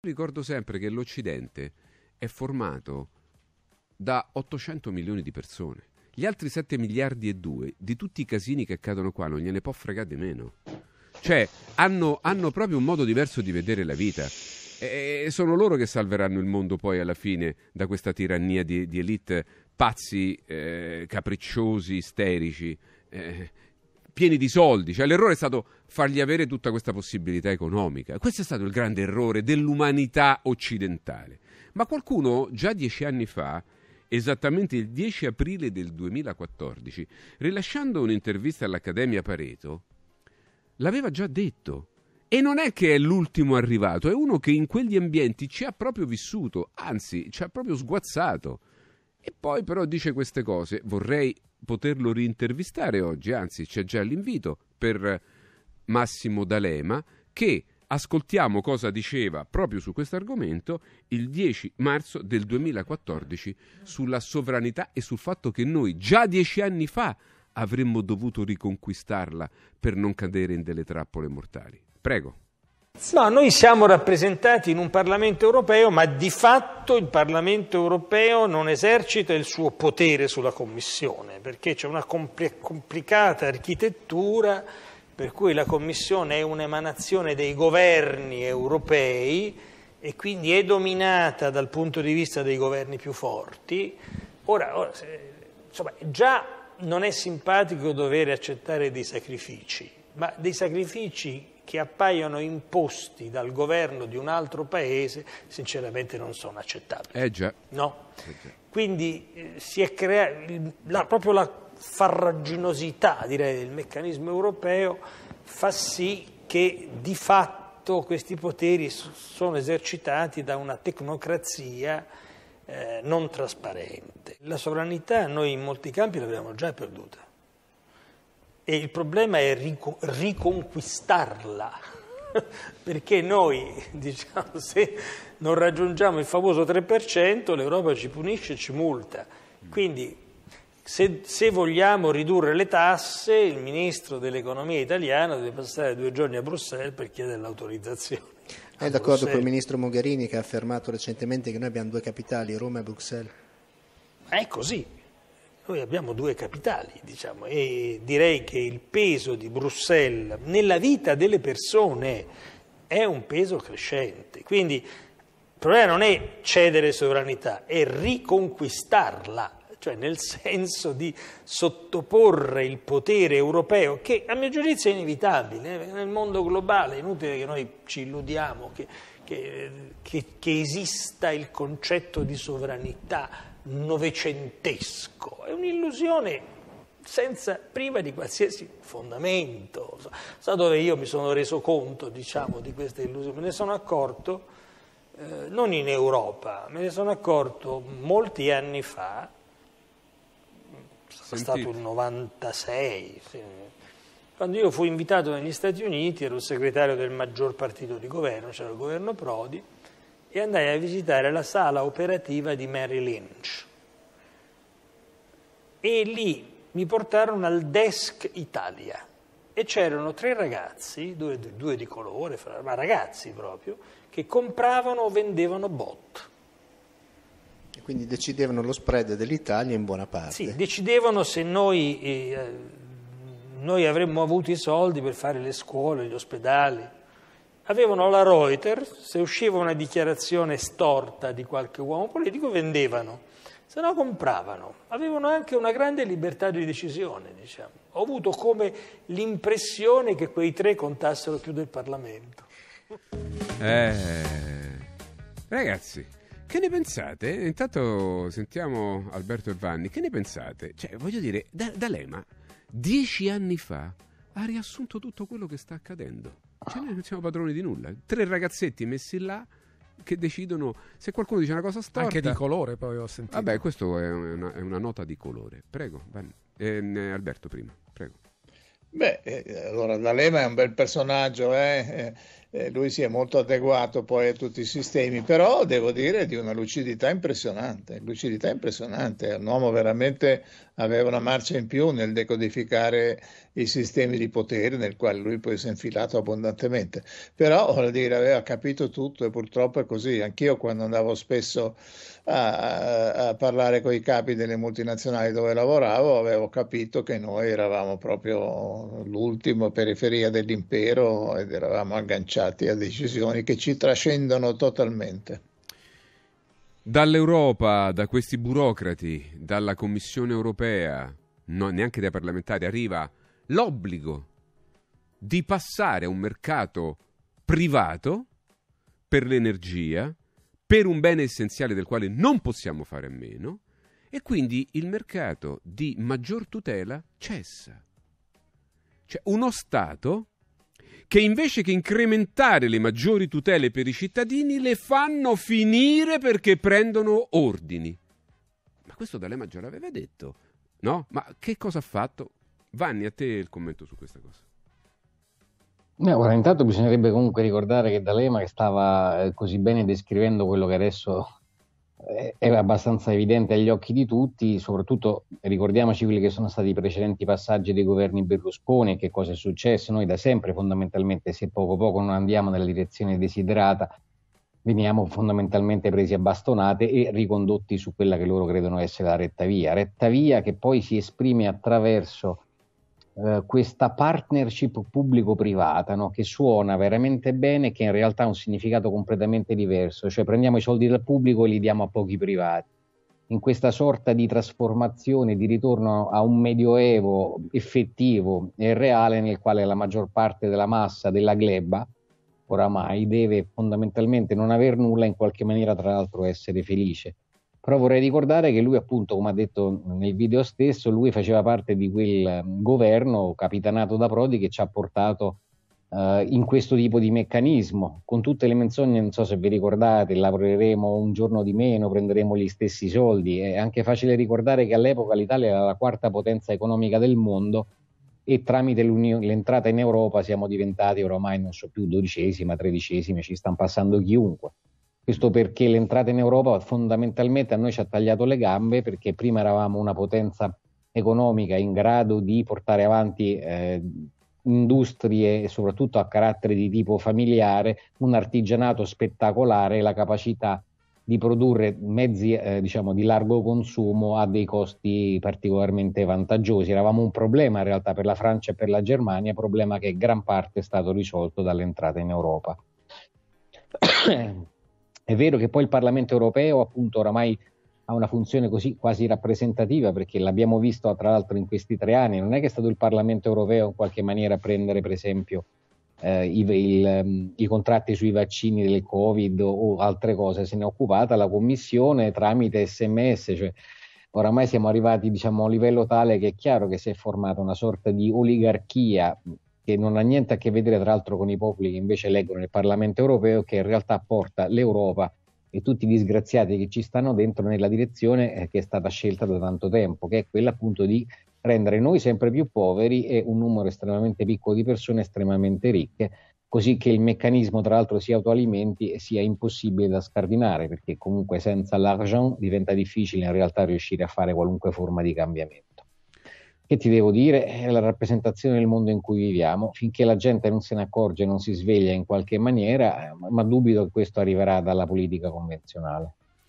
Ricordo sempre che l'Occidente è formato da 800 milioni di persone. Gli altri 7 miliardi e 2 di tutti i casini che accadono qua non gliene può fregare di meno. Cioè, hanno, hanno proprio un modo diverso di vedere la vita. E sono loro che salveranno il mondo poi alla fine da questa tirannia di, di elite pazzi, eh, capricciosi, isterici. Eh, pieni di soldi. Cioè, l'errore è stato fargli avere tutta questa possibilità economica. Questo è stato il grande errore dell'umanità occidentale. Ma qualcuno già dieci anni fa esattamente il 10 aprile del 2014, rilasciando un'intervista all'Accademia Pareto, l'aveva già detto. E non è che è l'ultimo arrivato, è uno che in quegli ambienti ci ha proprio vissuto, anzi ci ha proprio sguazzato. E poi però dice queste cose, vorrei poterlo rintervistare oggi, anzi c'è già l'invito per Massimo D'Alema che ascoltiamo cosa diceva proprio su questo argomento il 10 marzo del 2014 sulla sovranità e sul fatto che noi già dieci anni fa avremmo dovuto riconquistarla per non cadere in delle trappole mortali. Prego. No, noi siamo rappresentati in un Parlamento europeo, ma di fatto il Parlamento europeo non esercita il suo potere sulla Commissione, perché c'è una compl- complicata architettura per cui la Commissione è un'emanazione dei governi europei e quindi è dominata dal punto di vista dei governi più forti. Ora, ora insomma, già non è simpatico dover accettare dei sacrifici ma dei sacrifici che appaiono imposti dal governo di un altro paese sinceramente non sono accettabili. Eh già. No. Eh già. Quindi eh, si è creata proprio la farraginosità direi, del meccanismo europeo fa sì che di fatto questi poteri sono esercitati da una tecnocrazia eh, non trasparente. La sovranità noi in molti campi l'abbiamo già perduta e il problema è riconquistarla, perché noi, diciamo, se non raggiungiamo il famoso 3%, l'Europa ci punisce e ci multa. Quindi, se, se vogliamo ridurre le tasse, il ministro dell'economia italiano deve passare due giorni a Bruxelles per chiedere l'autorizzazione. È d'accordo con il ministro Mogherini che ha affermato recentemente che noi abbiamo due capitali, Roma e Bruxelles? È così, noi abbiamo due capitali, diciamo, e direi che il peso di Bruxelles nella vita delle persone è un peso crescente. Quindi il problema non è cedere sovranità, è riconquistarla cioè nel senso di sottoporre il potere europeo, che a mio giudizio è inevitabile, eh. nel mondo globale è inutile che noi ci illudiamo che, che, che, che esista il concetto di sovranità novecentesco, è un'illusione senza, priva di qualsiasi fondamento. Sa dove io mi sono reso conto, diciamo, di questa illusione? Me ne sono accorto, eh, non in Europa, me ne sono accorto molti anni fa, è stato il 96, sì. quando io fui invitato negli Stati Uniti, ero segretario del maggior partito di governo, c'era cioè il governo Prodi, e andai a visitare la sala operativa di Mary Lynch. E lì mi portarono al Desk Italia e c'erano tre ragazzi, due, due di colore, ma ragazzi proprio, che compravano o vendevano bot. E quindi decidevano lo spread dell'Italia in buona parte. Sì, decidevano se noi, eh, noi avremmo avuto i soldi per fare le scuole, gli ospedali, avevano la Reuters, se usciva una dichiarazione storta di qualche uomo politico vendevano, se no compravano. Avevano anche una grande libertà di decisione, diciamo. Ho avuto come l'impressione che quei tre contassero più del Parlamento. Eh, ragazzi, che ne pensate? Intanto sentiamo Alberto e Vanni, che ne pensate? Cioè, voglio dire, D'Alema, dieci anni fa, ha riassunto tutto quello che sta accadendo cioè noi non siamo padroni di nulla. Tre ragazzetti messi là che decidono se qualcuno dice una cosa storta. Anche di colore poi ho sentito. Vabbè, questa è, è una, nota di colore. Prego, eh, Alberto prima, prego. Beh, eh, allora D'Alema è un bel personaggio, eh? eh eh, lui si è molto adeguato poi a tutti i sistemi, però devo dire di una lucidità impressionante, lucidità impressionante, un uomo veramente aveva una marcia in più nel decodificare i sistemi di potere nel quale lui poi si è infilato abbondantemente, però voglio dire aveva capito tutto e purtroppo è così, anch'io quando andavo spesso a, a parlare con i capi delle multinazionali dove lavoravo avevo capito che noi eravamo proprio l'ultima periferia dell'impero ed eravamo agganciati lasciati a decisioni che ci trascendono totalmente. Dall'Europa, da questi burocrati, dalla Commissione europea, no, neanche dai parlamentari, arriva l'obbligo di passare a un mercato privato per l'energia, per un bene essenziale del quale non possiamo fare a meno, e quindi il mercato di maggior tutela cessa. Cioè uno Stato che invece che incrementare le maggiori tutele per i cittadini le fanno finire perché prendono ordini. Ma questo D'Alema già l'aveva detto, no? Ma che cosa ha fatto? Vanni, a te il commento su questa cosa. No, ora intanto bisognerebbe comunque ricordare che D'Alema che stava eh, così bene descrivendo quello che adesso è eh, abbastanza evidente agli occhi di tutti, soprattutto ricordiamoci quelli che sono stati i precedenti passaggi dei governi Berlusconi, che cosa è successo, noi da sempre fondamentalmente se poco poco non andiamo nella direzione desiderata veniamo fondamentalmente presi a bastonate e ricondotti su quella che loro credono essere la retta via, retta via che poi si esprime attraverso eh, questa partnership pubblico-privata no? che suona veramente bene, che in realtà ha un significato completamente diverso, cioè prendiamo i soldi dal pubblico e li diamo a pochi privati. In questa sorta di trasformazione, di ritorno a un medioevo effettivo e reale nel quale la maggior parte della massa, della gleba, oramai deve fondamentalmente non aver nulla, in qualche maniera tra l'altro essere felice però vorrei ricordare che lui, appunto, come ha detto nel video stesso, lui faceva parte di quel mm, governo capitanato da Prodi che ci ha portato uh, in questo tipo di meccanismo, con tutte le menzogne, non so se vi ricordate, lavoreremo un giorno di meno, prenderemo gli stessi soldi. È anche facile ricordare che all'epoca l'Italia era la quarta potenza economica del mondo e tramite l'entrata in Europa siamo diventati oramai, non so più, dodicesima, tredicesima, ci stanno passando chiunque. Questo perché l'entrata in Europa fondamentalmente a noi ci ha tagliato le gambe perché prima eravamo una potenza economica in grado di portare avanti eh, industrie, soprattutto a carattere di tipo familiare, un artigianato spettacolare, la capacità di produrre mezzi eh, diciamo, di largo consumo a dei costi particolarmente vantaggiosi. Eravamo un problema in realtà per la Francia e per la Germania, problema che in gran parte è stato risolto dall'entrata in Europa. È vero che poi il Parlamento europeo appunto oramai ha una funzione così quasi rappresentativa, perché l'abbiamo visto tra l'altro in questi tre anni, non è che è stato il Parlamento europeo in qualche maniera a prendere per esempio eh, i, il, ehm, i, contratti sui vaccini del Covid o altre cose, se ne è occupata la Commissione tramite sms, cioè oramai siamo arrivati diciamo, a un livello tale che è chiaro che si è formata una sorta di oligarchia che non ha niente a che vedere tra l'altro con i popoli che invece eleggono il Parlamento europeo, che in realtà porta l'Europa e tutti i disgraziati che ci stanno dentro nella direzione eh, che è stata scelta da tanto tempo, che è quella appunto di rendere noi sempre più poveri e un numero estremamente piccolo di persone estremamente ricche, così che il meccanismo tra l'altro si autoalimenti e sia impossibile da scardinare, perché comunque senza l'argent diventa difficile in realtà riuscire a fare qualunque forma di cambiamento che ti devo dire, è la rappresentazione del mondo in cui viviamo. Finché la gente non se ne accorge, non si sveglia in qualche maniera, ma dubito che questo arriverà dalla politica convenzionale.